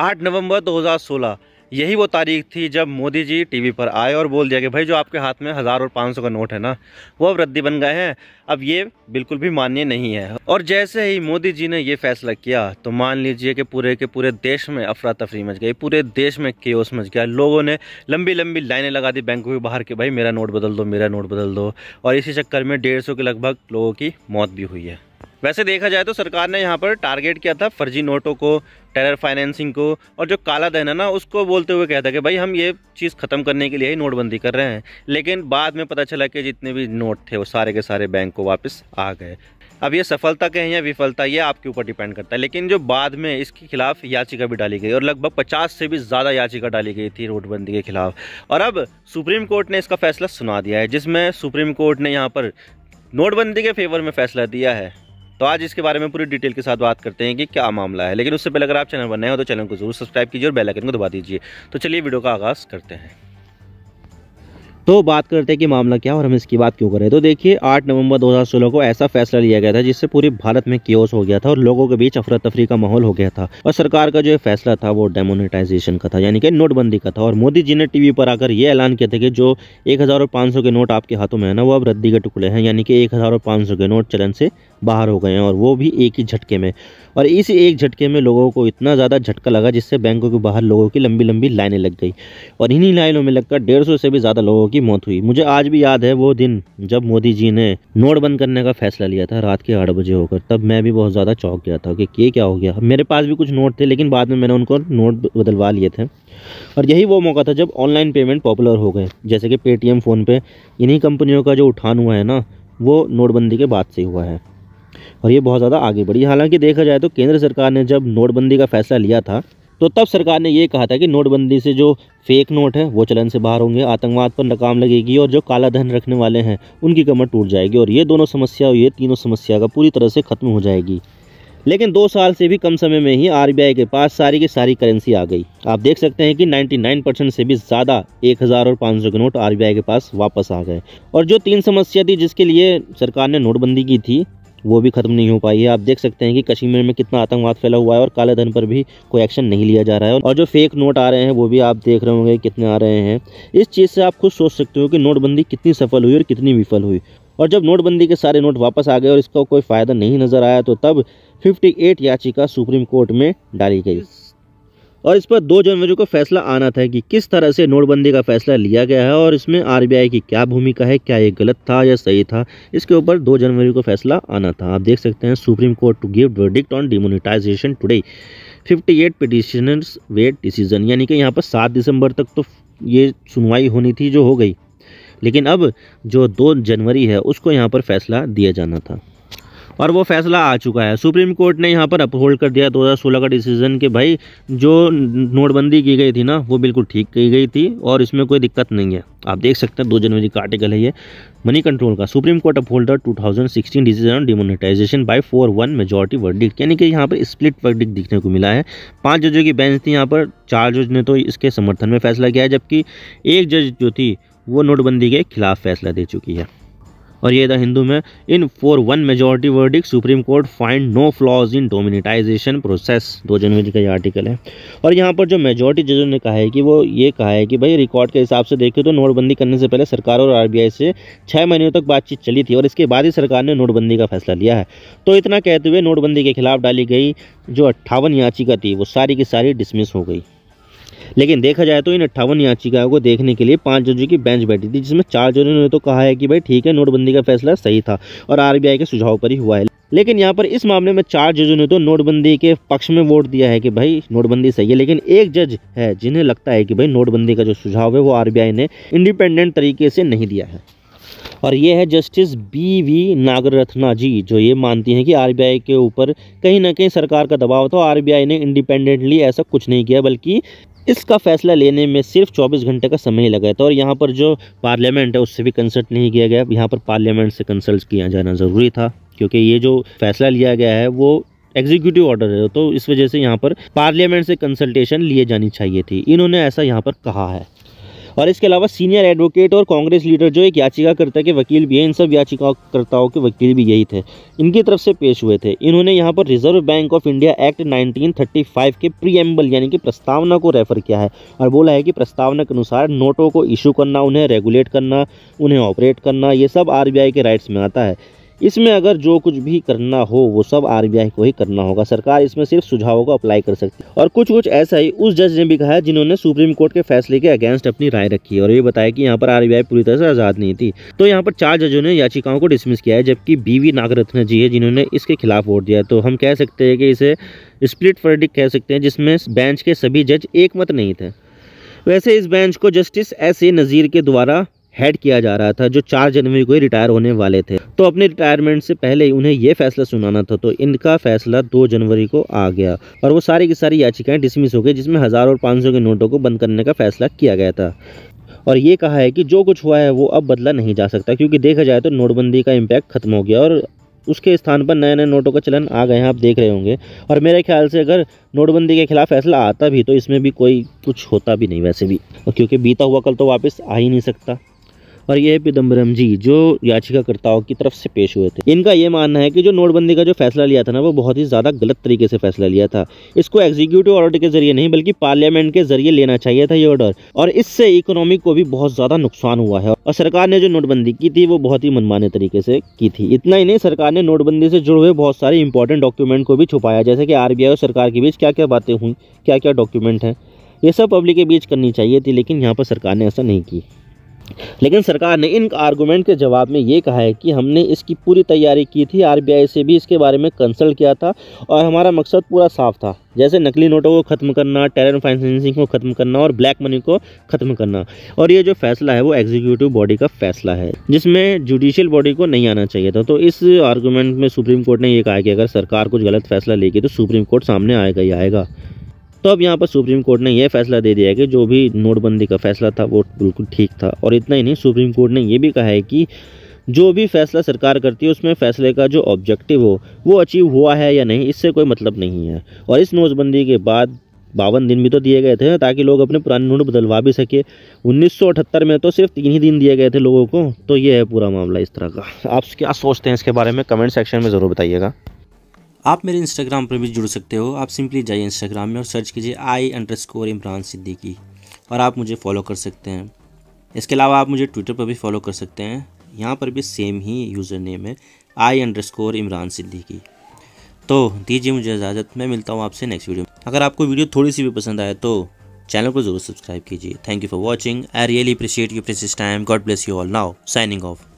8 नवंबर 2016 यही वो तारीख थी जब मोदी जी टीवी पर आए और बोल दिया कि भाई जो आपके हाथ में हज़ार और पाँच सौ का नोट है ना वो अब रद्दी बन गए हैं अब ये बिल्कुल भी मान्य नहीं है और जैसे ही मोदी जी ने ये फैसला किया तो मान लीजिए कि पूरे के पूरे देश में अफरा तफरी मच गई पूरे देश में केस मच गया लोगों ने लंबी लंबी लाइनें लगा दी बैंकों के बाहर कि भाई मेरा नोट बदल दो मेरा नोट बदल दो और इसी चक्कर में डेढ़ के लगभग लोगों की मौत भी हुई है वैसे देखा जाए तो सरकार ने यहाँ पर टारगेट किया था फर्जी नोटों को टेरर फाइनेंसिंग को और जो काला धन है ना उसको बोलते हुए कहता कि भाई हम ये चीज़ ख़त्म करने के लिए ही नोटबंदी कर रहे हैं लेकिन बाद में पता चला कि जितने भी नोट थे वो सारे के सारे बैंक को वापस आ गए अब ये सफलता कहें या विफलता ये आपके ऊपर डिपेंड करता है लेकिन जो बाद में इसके खिलाफ याचिका भी डाली गई और लगभग 50 से भी ज़्यादा याचिका डाली गई थी नोटबंदी के खिलाफ और अब सुप्रीम कोर्ट ने इसका फैसला सुना दिया है जिसमें सुप्रीम कोर्ट ने यहाँ पर नोटबंदी के फेवर में फैसला दिया है तो आज इसके बारे में पूरी डिटेल के साथ बात करते हैं कि क्या मामला है लेकिन उससे पहले अगर आप चैनल बनाए हो तो चैनल को जरूर सब्सक्राइब कीजिए और बेलाइकन को दबा दीजिए तो चलिए वीडियो का आगाज़ करते हैं तो बात करते हैं कि मामला क्या और हम इसकी बात क्यों करें तो देखिए 8 नवंबर 2016 को ऐसा फैसला लिया गया था जिससे पूरे भारत में क्योस हो गया था और लोगों के बीच अफरा तफरी का माहौल हो गया था और सरकार का जो फैसला था वो डेमोनेटाइजेशन का था यानी कि नोटबंदी का था और मोदी जी ने टीवी पर आकर ये ऐलान किया था कि जो एक और पाँच के नोट आपके हाथों में है ना वो अब रद्दी के टुकड़े हैं यानी कि एक और पाँच के नोट चलन से बाहर हो गए हैं और वो भी एक ही झटके में और इस एक झटके में लोगों को इतना ज़्यादा झटका लगा जिससे बैंकों के बाहर लोगों की लंबी लंबी लाइनें लग गई और इन्हीं लाइनों में लगकर डेढ़ से भी ज़्यादा लोगों की की मौत हुई मुझे आज भी याद है वो दिन जब मोदी जी ने नोट बंद करने का फैसला लिया था रात के आठ बजे होकर तब मैं भी बहुत ज़्यादा चौंक गया था कि ये क्या हो गया मेरे पास भी कुछ नोट थे लेकिन बाद में मैंने उनको नोट बदलवा लिए थे और यही वो मौका था जब ऑनलाइन पेमेंट पॉपुलर हो गए जैसे कि पेटीएम फ़ोनपे इन्हीं कंपनियों का जो उठान हुआ है ना वो नोटबंदी के बाद से हुआ है और ये बहुत ज़्यादा आगे बढ़ी हालांकि देखा जाए तो केंद्र सरकार ने जब नोटबंदी का फैसला लिया था तो तब सरकार ने ये कहा था कि नोटबंदी से जो फेक नोट है वो चलन से बाहर होंगे आतंकवाद पर नकाम लगेगी और जो काला धन रखने वाले हैं उनकी कमर टूट जाएगी और ये दोनों समस्या ये तीनों समस्या का पूरी तरह से ख़त्म हो जाएगी लेकिन दो साल से भी कम समय में ही आरबीआई के पास सारी की सारी करेंसी आ गई आप देख सकते हैं कि 99 परसेंट से भी ज़्यादा 1000 और 500 के नोट आरबीआई के पास वापस आ गए और जो तीन समस्या थी जिसके लिए सरकार ने नोटबंदी की थी वो भी खत्म नहीं हो पाई है आप देख सकते हैं कि कश्मीर में कितना आतंकवाद फैला हुआ है और काले धन पर भी कोई एक्शन नहीं लिया जा रहा है और जो फेक नोट आ रहे हैं वो भी आप देख रहे होंगे कितने आ रहे हैं इस चीज़ से आप खुद सोच सकते हो कि नोटबंदी कितनी सफल हुई और कितनी विफल हुई और जब नोटबंदी के सारे नोट वापस आ गए और इसका कोई फ़ायदा नहीं नज़र आया तो तब फिफ्टी याचिका सुप्रीम कोर्ट में डाली गई और इस पर दो जनवरी को फैसला आना था कि किस तरह से नोटबंदी का फैसला लिया गया है और इसमें आरबीआई की क्या भूमिका है क्या ये गलत था या सही था इसके ऊपर दो जनवरी को फैसला आना था आप देख सकते हैं Supreme Court to give verdict on demonetisation today 58 eight petitioners wait decision यानी कि यहाँ पर सात दिसंबर तक तो ये सुनवाई होनी थी जो हो गई लेकिन अब जो दो जनवरी है उसको यहाँ पर फैसला दिया जाना था और वो फैसला आ चुका है सुप्रीम कोर्ट ने यहाँ पर अपहोल्ड कर दिया 2016 का डिसीजन कि भाई जो नोटबंदी की गई थी ना वो बिल्कुल ठीक की गई थी और इसमें कोई दिक्कत नहीं है आप देख सकते हैं दो जनवरी का आर्टिकल है ये मनी कंट्रोल का Supreme Court upholder two thousand sixteen decision on demonetisation by four one majority verdict यानी कि यहाँ पर स्प्लिट वर्डिक दिखने को मिला है पांच जजों की बेंच थी यहाँ पर चार जज ने तो इसके समर्थन में फैसला किया है जबकि एक जज जो थी वो नोटबंदी के खिलाफ फैसला दे चुकी है और ये द हिंदू में in four one majority verdict Supreme Court find no flaws in demonetisation process दो जनवरी का ये आर्टिकल है और यहाँ पर जो मेजोरिटी जजों ने कहा है कि वो ये कहा है कि भाई रिकॉर्ड के हिसाब से देखें तो नोटबंदी करने से पहले सरकार और आर से छः महीनों तक बातचीत चली थी और इसके बाद ही सरकार ने नोटबंदी का फैसला लिया है तो इतना कहते हुए नोटबंदी के खिलाफ डाली गई जो अट्ठावन याचिका थी वो सारी की सारी डिसमिस हो गई लेकिन देखा जाए तो इन अट्ठावन याचिकाओं को देखने के लिए पांच जजों की बेंच बैठी थी जिसमें चार जजों ने तो कहा है कि भाई ठीक है नोटबंदी का फैसला सही था और आरबीआई के सुझाव पर ही हुआ है लेकिन यहाँ पर इस मामले में चार जजों ने तो नोटबंदी के पक्ष में वोट दिया है कि भाई नोटबंदी सही है लेकिन एक जज है जिन्हें लगता है कि भाई नोटबंदी का जो सुझाव है वो आरबीआई ने इंडिपेंडेंट तरीके से नहीं दिया है और ये है justice B V Nagarathna ji जो ये मानती हैं कि आरबीआई के ऊपर कहीं ना कहीं सरकार का दबाव था आरबीआई ने इंडिपेंडेंटली ऐसा कुछ नहीं किया बल्कि इसका फैसला लेने में सिर्फ 24 घंटे का समय ही लगा था तो और यहाँ पर जो पार्लियामेंट है उससे भी कंसल्ट नहीं किया गया यहाँ पर पार्लियामेंट से कंसल्ट किया जाना ज़रूरी था क्योंकि ये जो फैसला लिया गया है वो एग्जीक्यूटिव ऑर्डर है तो इस वजह से यहाँ पर पार्लियामेंट से कंसल्टेशन लिए जानी चाहिए थी इन्होंने ऐसा यहाँ पर कहा है और इसके अलावा सीनियर एडवोकेट और कांग्रेस लीडर जो एक याचिकाकर्ता के वकील भी हैं इन सब याचिकाकर्ताओं के वकील भी यही थे इनकी तरफ से पेश हुए थे इन्होंने यहाँ पर Reserve Bank of India act nineteen के प्रीएम्बल यानी कि प्रस्तावना को रेफर किया है और बोला है कि प्रस्तावना के अनुसार नोटों को इशू करना उन्हें रेगुलेट करना उन्हें ऑपरेट करना ये सब आर के राइट्स में आता है इसमें अगर जो कुछ भी करना हो वो सब आर को ही करना होगा सरकार इसमें सिर्फ सुझावों को अप्लाई कर सकती है और कुछ कुछ ऐसा ही उस जज ने भी कहा है जिन्होंने सुप्रीम कोर्ट के फैसले के अगेंस्ट अपनी राय रखी है और ये बताया कि यहाँ पर आर पूरी तरह से आज़ाद नहीं थी तो यहाँ पर चार जजों ने याचिकाओं को डिसमिस किया है जबकि बीवी नागरत्न जी है जिन्होंने इसके खिलाफ वोट दिया तो हम कह सकते हैं कि इसे स्प्लिट फर्डिक कह सकते हैं जिसमें बेंच के सभी जज एक नहीं थे वैसे इस बेंच को जस्टिस एस ए नज़ीर के द्वारा हेड किया जा रहा था जो चार जनवरी को ही रिटायर होने वाले थे तो अपने रिटायरमेंट से पहले ही उन्हें यह फैसला सुनाना था तो इनका फैसला दो जनवरी को आ गया और वो सारी की सारी याचिकाएं डिसमिस हो गई जिसमें हज़ार और पाँच के नोटों को बंद करने का फैसला किया गया था और ये कहा है कि जो कुछ हुआ है वो अब बदला नहीं जा सकता क्योंकि देखा जाए तो नोटबंदी का इम्पैक्ट खत्म हो गया और उसके स्थान पर नए नए नोटों का चलन आ गए हैं आप देख रहे होंगे और मेरे ख्याल से अगर नोटबंदी के खिलाफ फैसला आता भी तो इसमें भी कोई कुछ होता भी नहीं वैसे भी क्योंकि बीता हुआ कल तो वापस आ ही नहीं सकता और ये पिदम्बरम जी जो याचिकाकर्ताओं की तरफ से पेश हुए थे इनका ये मानना है कि जो नोटबंदी का जो फैसला लिया था ना वो बहुत ही ज़्यादा गलत तरीके से फैसला लिया था इसको एग्जीक्यूटिव ऑर्डर के जरिए नहीं बल्कि पार्लियामेंट के जरिए लेना चाहिए था ये ऑर्डर और इससे इकोनॉमी को भी बहुत ज़्यादा नुकसान हुआ है और सरकार ने जो नोटबंदी की थी वो बहुत ही मनमाने तरीके से की थी इतना ही नहीं सरकार ने नोटबंदी से जुड़े हुए बहुत सारे इंपॉर्टेंट डॉक्यूमेंट को भी छुपाया जैसे कि आरबीआई और सरकार के बीच क्या क्या बातें हुई क्या क्या डॉक्यूमेंट हैं ये सब पब्लिक के बीच करनी चाहिए थी लेकिन यहाँ पर सरकार ने ऐसा नहीं किया लेकिन सरकार ने इन आर्गूमेंट के जवाब में ये कहा है कि हमने इसकी पूरी तैयारी की थी आरबीआई से भी इसके बारे में कंसल्ट किया था और हमारा मकसद पूरा साफ था जैसे नकली नोटों को ख़त्म करना टेरर फाइनेंसिंग को ख़त्म करना और ब्लैक मनी को ख़त्म करना और ये जो फैसला है वो एग्जीक्यूटिव बॉडी का फैसला है जिसमें जुडिशियल बॉडी को नहीं आना चाहिए था तो इस आर्गूमेंट में सुप्रीम कोर्ट ने ये कहा कि अगर सरकार कुछ गलत फैसला लेगी तो सुप्रीम कोर्ट सामने आएगा ही आएगा तो अब यहाँ पर सुप्रीम कोर्ट ने यह फैसला दे दिया कि जो भी नोटबंदी का फैसला था वो बिल्कुल ठीक था और इतना ही नहीं सुप्रीम कोर्ट ने यह भी कहा है कि जो भी फैसला सरकार करती है उसमें फैसले का जो ऑब्जेक्टिव हो वो अचीव हुआ है या नहीं इससे कोई मतलब नहीं है और इस नोटबंदी के बाद बावन दिन भी तो दिए गए थे ताकि लोग अपने पुराने नोट बदलवा भी सके 1978 में तो सिर्फ तीन ही दिन दिए गए थे लोगों को तो ये है पूरा मामला इस तरह का आप क्या सोचते हैं इसके बारे में कमेंट सेक्शन में ज़रूर बताइएगा आप मेरे इंस्टाग्राम पर भी जुड़ सकते हो आप सिंपली जाइए इंस्टाग्राम में और सर्च कीजिए I underscore Imran Siddiqui और आप मुझे फॉलो कर सकते हैं इसके अलावा आप मुझे ट्विटर पर भी फॉलो कर सकते हैं यहाँ पर भी सेम ही यूज़र नेम है I underscore Imran Siddiqui तो दीजिए मुझे इजाज़त मैं मिलता हूँ आपसे नेक्स्ट वीडियो में अगर आपको वीडियो थोड़ी सी भी पसंद आए तो चैनल को जरूर सब्सक्राइब कीजिए thank you for watching I really appreciate you precious time God bless you all now signing of